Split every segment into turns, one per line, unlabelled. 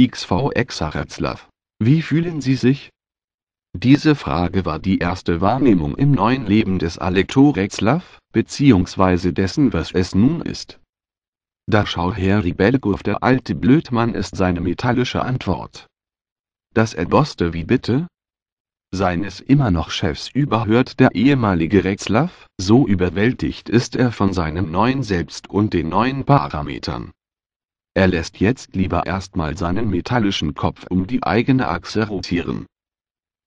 XVX Saratslav. Wie fühlen Sie sich? Diese Frage war die erste Wahrnehmung im neuen Leben des Alektoretslav, beziehungsweise dessen, was es nun ist. Da schau her, Ribelgov, der alte Blödmann, ist seine metallische Antwort. Das erboste wie bitte? Seines immer noch Chefs überhört der ehemalige Rexlav, so überwältigt ist er von seinem neuen Selbst und den neuen Parametern. Er lässt jetzt lieber erstmal seinen metallischen Kopf um die eigene Achse rotieren.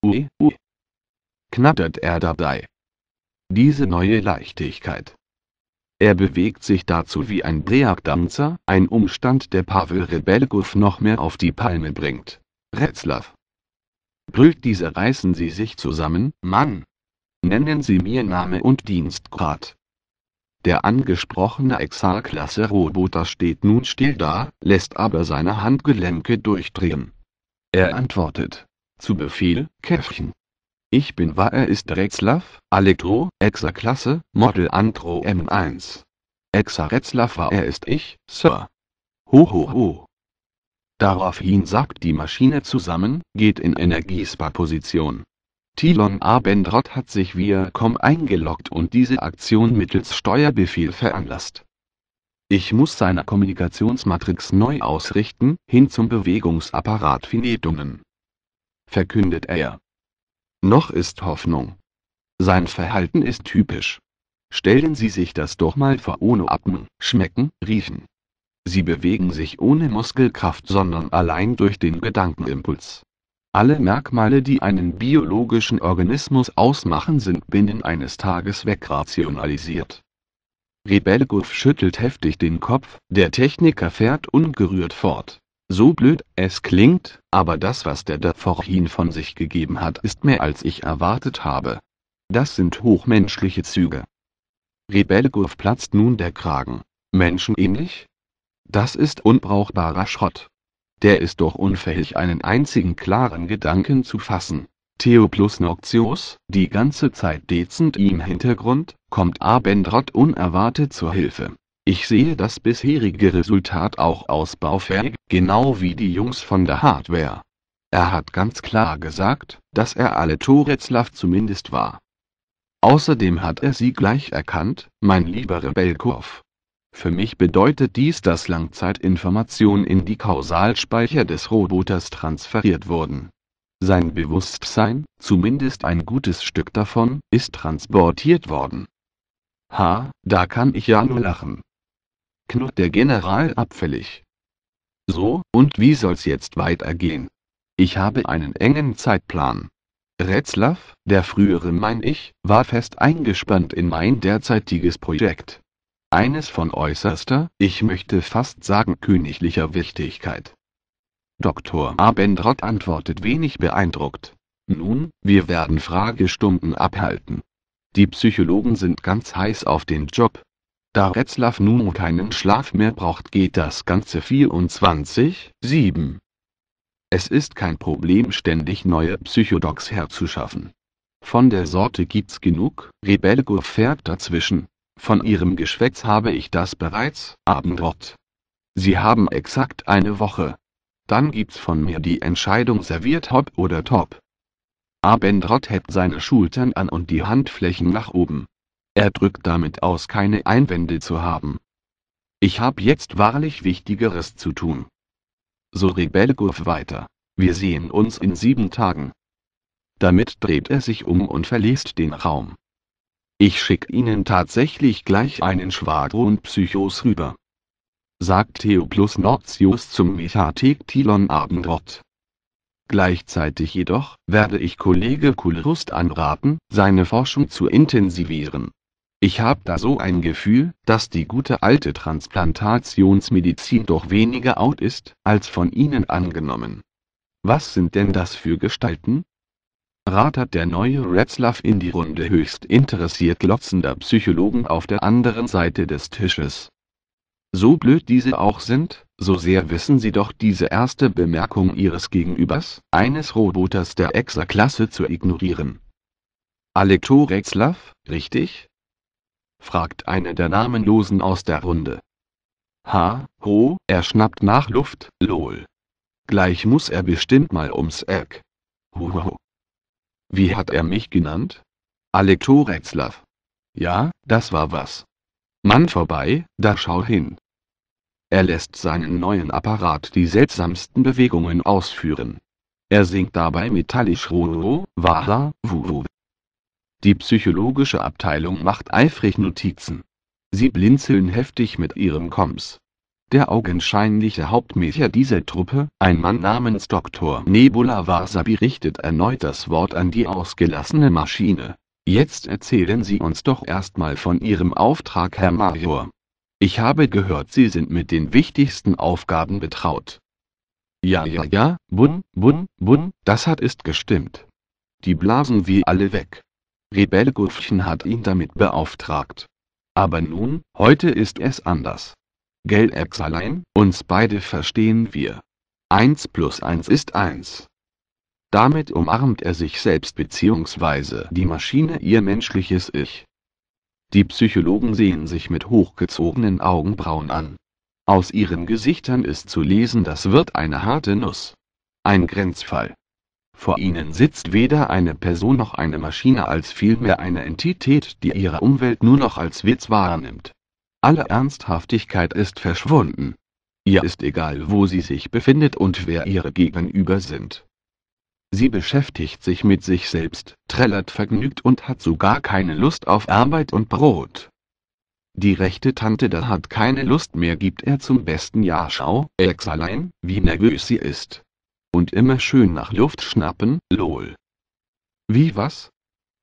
Ui, ui. Knattert er dabei. Diese neue Leichtigkeit. Er bewegt sich dazu wie ein Breakdanzer, ein Umstand, der Pavel Rebelgov noch mehr auf die Palme bringt. Retzlaff. Brüllt dieser, reißen sie sich zusammen, Mann! Nennen Sie mir Name und Dienstgrad. Der angesprochene Exar-Klasse-Roboter steht nun still da, lässt aber seine Handgelenke durchdrehen. Er antwortet. Zu Befehl, Käffchen. Ich bin er ist Retzlaff, Elektro, exa klasse Model Antro M1. exa Retzlaff war er ist ich, Sir. Ho ho ho. Daraufhin sagt die Maschine zusammen, geht in Energiesparposition. Tilon Abendroth hat sich via Com eingeloggt und diese Aktion mittels Steuerbefehl veranlasst. Ich muss seine Kommunikationsmatrix neu ausrichten, hin zum Bewegungsapparat Finetungen. Verkündet er. Noch ist Hoffnung. Sein Verhalten ist typisch. Stellen Sie sich das doch mal vor ohne Atmen, Schmecken, Riechen. Sie bewegen sich ohne Muskelkraft, sondern allein durch den Gedankenimpuls. Alle Merkmale, die einen biologischen Organismus ausmachen, sind binnen eines Tages wegrationalisiert. Rebelleguff schüttelt heftig den Kopf, der Techniker fährt ungerührt fort. So blöd es klingt, aber das, was der da vorhin von sich gegeben hat, ist mehr als ich erwartet habe. Das sind hochmenschliche Züge. Rebelleguff platzt nun der Kragen. Menschenähnlich? Das ist unbrauchbarer Schrott der ist doch unfähig einen einzigen klaren Gedanken zu fassen. Theoplus Noxius, die ganze Zeit dezent im Hintergrund, kommt Abendrod unerwartet zur Hilfe. Ich sehe das bisherige Resultat auch ausbaufähig, genau wie die Jungs von der Hardware. Er hat ganz klar gesagt, dass er alle Toretzlav zumindest war. Außerdem hat er sie gleich erkannt, mein lieber Rebellkurf. Für mich bedeutet dies, dass Langzeitinformationen in die Kausalspeicher des Roboters transferiert wurden. Sein Bewusstsein, zumindest ein gutes Stück davon, ist transportiert worden. Ha, da kann ich ja nur lachen. Knurrt der General abfällig. So, und wie soll's jetzt weitergehen? Ich habe einen engen Zeitplan. Retzlaff, der frühere mein Ich, war fest eingespannt in mein derzeitiges Projekt eines von äußerster, ich möchte fast sagen königlicher Wichtigkeit. Dr. Abendrott antwortet wenig beeindruckt. Nun, wir werden Fragestunden abhalten. Die Psychologen sind ganz heiß auf den Job. Da Retzlaff nun keinen Schlaf mehr braucht, geht das Ganze 24-7. Es ist kein Problem, ständig neue Psychodocs herzuschaffen. Von der Sorte gibt's genug, Rebelgo fährt dazwischen. Von Ihrem Geschwätz habe ich das bereits, Abendrott. Sie haben exakt eine Woche. Dann gibt's von mir die Entscheidung serviert hopp oder top. Abendrott hebt seine Schultern an und die Handflächen nach oben. Er drückt damit aus, keine Einwände zu haben. Ich hab jetzt wahrlich Wichtigeres zu tun. So Rebellgurf weiter. Wir sehen uns in sieben Tagen. Damit dreht er sich um und verlässt den Raum. Ich schick Ihnen tatsächlich gleich einen Schwadron Psychos rüber. Sagt Theoplus Nortius zum Metatektilon Abendrott. Gleichzeitig jedoch werde ich Kollege Kulrust anraten, seine Forschung zu intensivieren. Ich habe da so ein Gefühl, dass die gute alte Transplantationsmedizin doch weniger out ist, als von Ihnen angenommen. Was sind denn das für Gestalten? Rat hat der neue Retzlaff in die Runde höchst interessiert glotzender Psychologen auf der anderen Seite des Tisches. So blöd diese auch sind, so sehr wissen sie doch diese erste Bemerkung ihres Gegenübers, eines Roboters der Exer-Klasse zu ignorieren. Alekto Retzlaff, richtig? fragt einer der Namenlosen aus der Runde. Ha, ho, er schnappt nach Luft, lol. Gleich muss er bestimmt mal ums Eck. Huhuhu. Wie hat er mich genannt? Alektoretzlav. Ja, das war was. Mann vorbei, da schau hin. Er lässt seinen neuen Apparat die seltsamsten Bewegungen ausführen. Er singt dabei metallisch Ruo, Waha, Wuhu. Die psychologische Abteilung macht eifrig Notizen. Sie blinzeln heftig mit ihrem Koms der augenscheinliche Hauptmächer dieser Truppe, ein Mann namens Dr. Nebula Wasabi richtet erneut das Wort an die ausgelassene Maschine. Jetzt erzählen Sie uns doch erstmal von Ihrem Auftrag, Herr Major. Ich habe gehört, Sie sind mit den wichtigsten Aufgaben betraut. Ja, ja, ja, Bun, Bun, Bun, das hat ist gestimmt. Die blasen wir alle weg. Rebellguffchen hat ihn damit beauftragt. Aber nun, heute ist es anders. Gell Epsalein, uns beide verstehen wir. Eins plus eins ist eins. Damit umarmt er sich selbst bzw. die Maschine ihr menschliches Ich. Die Psychologen sehen sich mit hochgezogenen Augenbrauen an. Aus ihren Gesichtern ist zu lesen, das wird eine harte Nuss. Ein Grenzfall. Vor ihnen sitzt weder eine Person noch eine Maschine als vielmehr eine Entität, die ihre Umwelt nur noch als Witz wahrnimmt. Alle Ernsthaftigkeit ist verschwunden. Ihr ist egal, wo sie sich befindet und wer ihre Gegenüber sind. Sie beschäftigt sich mit sich selbst, trällert vergnügt und hat sogar keine Lust auf Arbeit und Brot. Die rechte Tante da hat keine Lust mehr, gibt er zum besten Ja schau, Exalein, wie nervös sie ist. Und immer schön nach Luft schnappen, lol. Wie was?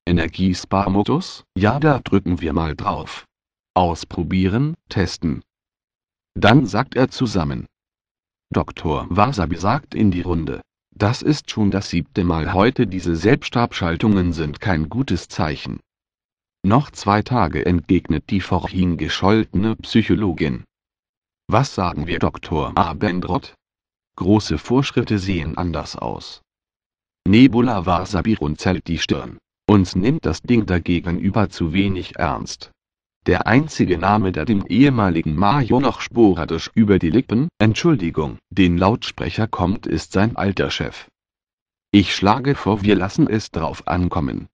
Energiesparmodus? Ja, da drücken wir mal drauf. Ausprobieren, testen. Dann sagt er zusammen. Dr. Wasabi sagt in die Runde. Das ist schon das siebte Mal heute diese Selbstabschaltungen sind kein gutes Zeichen. Noch zwei Tage entgegnet die vorhin gescholtene Psychologin. Was sagen wir Dr. Abendroth? Große Vorschritte sehen anders aus. Nebula Wasabi runzelt die Stirn. Uns nimmt das Ding dagegenüber zu wenig ernst. Der einzige Name, der dem ehemaligen Mario noch sporadisch über die Lippen, Entschuldigung, den Lautsprecher kommt, ist sein alter Chef. Ich schlage vor, wir lassen es drauf ankommen.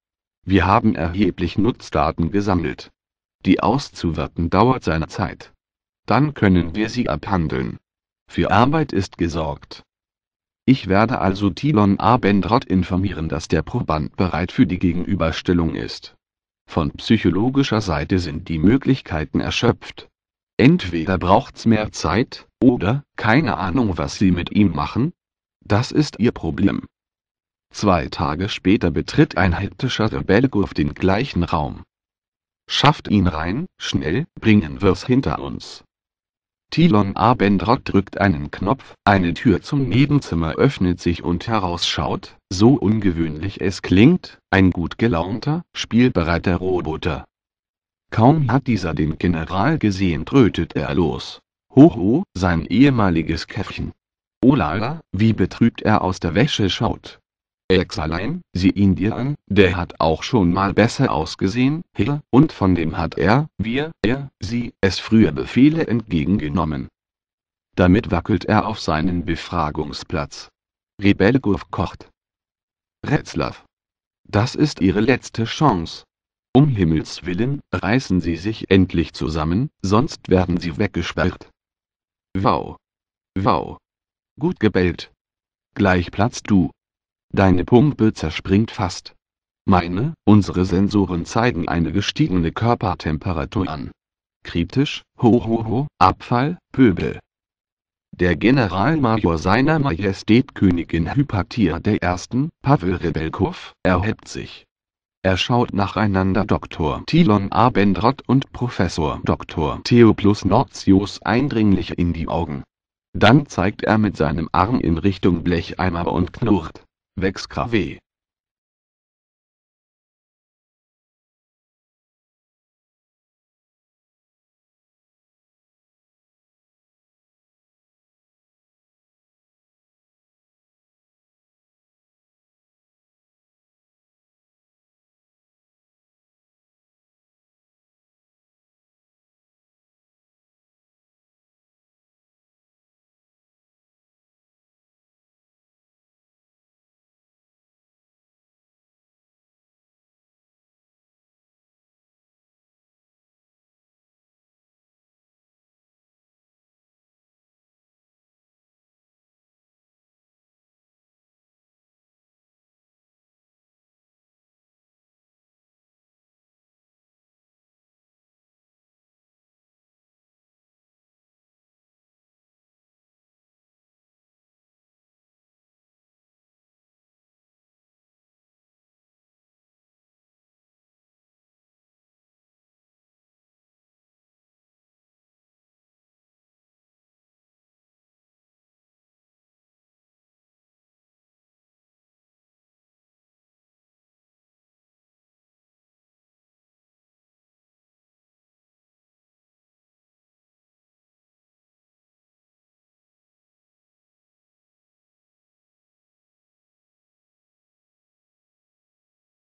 Wir haben erheblich Nutzdaten gesammelt. Die auszuwerten dauert seine Zeit. Dann können wir sie abhandeln. Für Arbeit ist gesorgt. Ich werde also Tilon Abendroth informieren, dass der Proband bereit für die Gegenüberstellung ist. Von psychologischer Seite sind die Möglichkeiten erschöpft. Entweder braucht's mehr Zeit, oder keine Ahnung, was sie mit ihm machen. Das ist ihr Problem. Zwei Tage später betritt ein hektischer Rebellgurf den gleichen Raum. Schafft ihn rein, schnell, bringen wir's hinter uns. Tilon Abendroth drückt einen Knopf, eine Tür zum Nebenzimmer öffnet sich und herausschaut, so ungewöhnlich es klingt, ein gut gelaunter, spielbereiter Roboter. Kaum hat dieser den General gesehen, trötet er los. Hoho, sein ehemaliges Käffchen. Olala, wie betrübt er aus der Wäsche schaut. Exalein, sieh ihn dir an, der hat auch schon mal besser ausgesehen, he, und von dem hat er, wir, er, sie, es früher Befehle entgegengenommen. Damit wackelt er auf seinen Befragungsplatz. Rebelgurf kocht. Retzlaff. Das ist ihre letzte Chance. Um Himmels willen, reißen sie sich endlich zusammen, sonst werden sie weggesperrt. Wow. Wow. Gut gebellt. Gleich platzt du. Deine Pumpe zerspringt fast. Meine, unsere Sensoren zeigen eine gestiegene Körpertemperatur an. Kritisch, hohoho, ho, ho, Abfall, Pöbel. Der Generalmajor seiner Majestät Königin Hypatia I., Pavel Rebelkow, erhebt sich. Er schaut nacheinander Dr. Tilon Abendroth und Professor Dr. Theoplus Nortius eindringlich in die Augen. Dann zeigt er mit seinem Arm in Richtung Blecheimer und knurrt. 6 kW